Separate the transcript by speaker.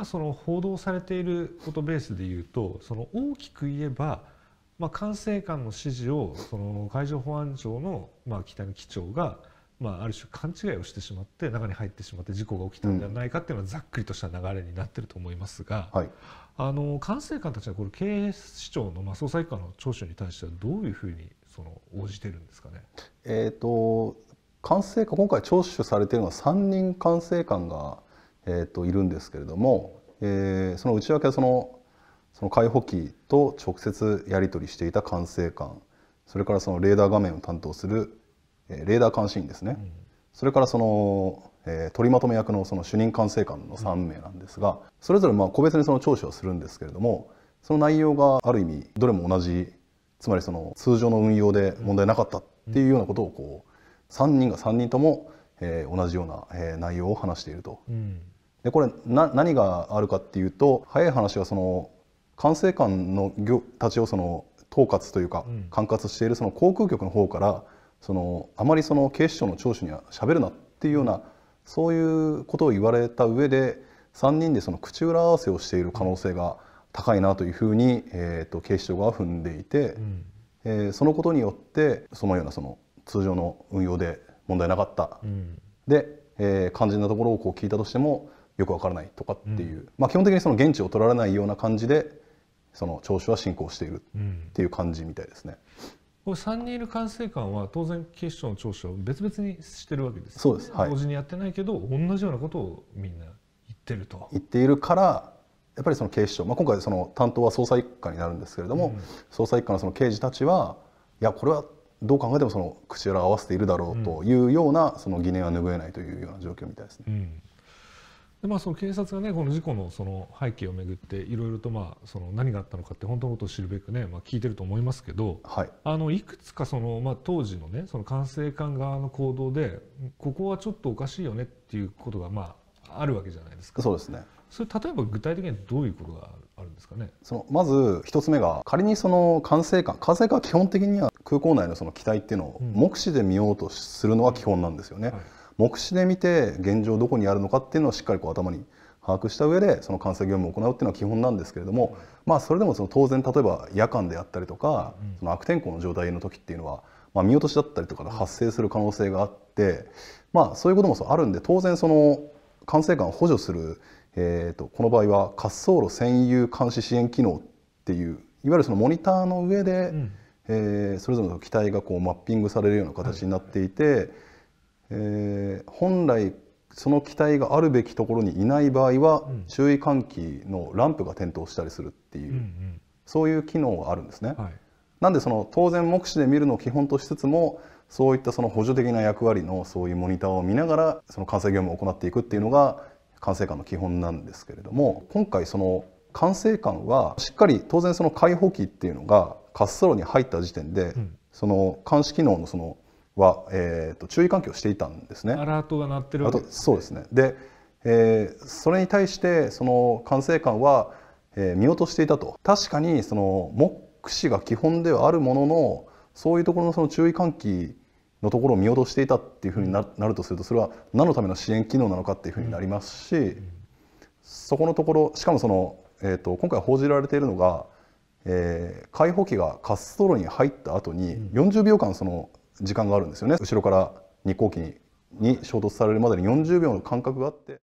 Speaker 1: 今その報道されていることベースで言うとその大きく言えば、まあ、管制官の指示をその海上保安庁の、まあ、北見機長が、まあ、ある種勘違いをしてしまって中に入ってしまって事故が起きたんではないかっていうのはざっくりとした流れになってると思いますが、はい、あの管制官たちはこれ警視庁の、まあ、捜査一課の聴取に対してはどういうふうにその応じてるんですかね。
Speaker 2: えーと、管制官今回聴取されているのは3人管制官がえーと、いるんですけれども、えー、その内訳はそのその解放機と直接やり取りしていた管制官それからそのレーダー画面を担当する、えー、レーダー監視員ですね、うん、それからその、えー、取りまとめ役のその主任管制官の3名なんですが、うん、それぞれまあ個別にその聴取をするんですけれどもその内容がある意味どれも同じつまりその通常の運用で問題なかったっていうようなことをこう3人が3人ともえー、同じような、えー、内容を話していると。うん、でこれな何があるかっていうと早い話はその管制官の業たちをその統括というか管轄しているその航空局の方からそのあまりその警視庁の聴取にはしゃべるなっていうようなそういうことを言われた上で3人でその口裏合わせをしている可能性が高いなというふうに、えと警視庁が踏んでいて、えそのことによってそのようなその通常の運用で問題なかった、うん、で、えー、肝心なところをこう聞いたとしてもよくわからないとかっていう、うん、まあ、基本的にその現地を取られないような感じでその聴取は進行しているっていう感じみた
Speaker 1: いですね。これ3人いる管制官は当然警視庁の聴取を別々にしてるわけです、ね、そうです、はい、同時にやってないけど同じようなことをみんな言ってると言
Speaker 2: っているからやっぱりその警視庁、まあ、今回その担当は捜査一課になるんですけれども、うん、捜査一課のその刑事たちはいやこれはどう考えてもその口裏を合わせているだろうというような、その疑念は拭えないというような状況みたいですね。うん、
Speaker 1: でまあ、その警察が、ね、この事故のその背景をめぐっていろいろとまあその何があったのかって本当のことを知るべく、ねまあ、聞いてると思いますけど、はい、あのいくつかその、まあ、当時の,、ね、その管制官側の行動でここはちょっとおかしいよねっていうことが、まあ、あるわけじゃないですか。そうですねそれ例えば具体的にどういうことがあるんですかね
Speaker 2: そのまず一つ目が仮にその管制官管制官は基本的には空港内のその機体っていうのを目視で見ようとするのは基本なんですよね。はい、目視で見て現状どこにあるのかっていうのをしっかりこう頭に把握した上でその管制業務を行うっていうのは基本なんですけれども、まあ、それでもその当然例えば夜間であったりとか、その悪天候の状態の時っていうのは、まあ、見落としだったりとかが発生する可能性があって、まあ、そういうこともあるんで当然その管制官を補助する、えーと、とこの場合は滑走路占有監視支援機能っていういわゆるそのモニターの上で、うんえー、それぞれの機体がこうマッピングされるような形になっていて、えー、本来その機体があるべきところにいない場合は、注意喚起のランプが点灯したりするっていう、そういう機能があるんですね。はい、なんでその当然目視で見るのを基本としつつもそういったその補助的な役割のそういうモニターを見ながらその管制業務を行っていくっていうのが管制官の基本なんですけれども今回その管制官はしっかり当然その解放機っていうのが滑走路に入った時点で、うん、その監視機能のそのは、えーと、注意喚起をしていたんで
Speaker 1: すね。アラートが鳴ってるわけです、ね、
Speaker 2: そうですねで、えー、それに対してその管制官は、えー、見落としていたと確かにその目視が基本ではあるもののそういうところのその注意喚起のところを見落としていたっていうふうになるとするとそれは何のための支援機能なのかっていうふうになりますし、うんうん、そこのところしかもその、えーと、と今回報じられているのがえー、解放機が滑走路に入った後に40秒間その時間があるんですよね後ろから日航機に衝突されるまでに40秒の間隔があって。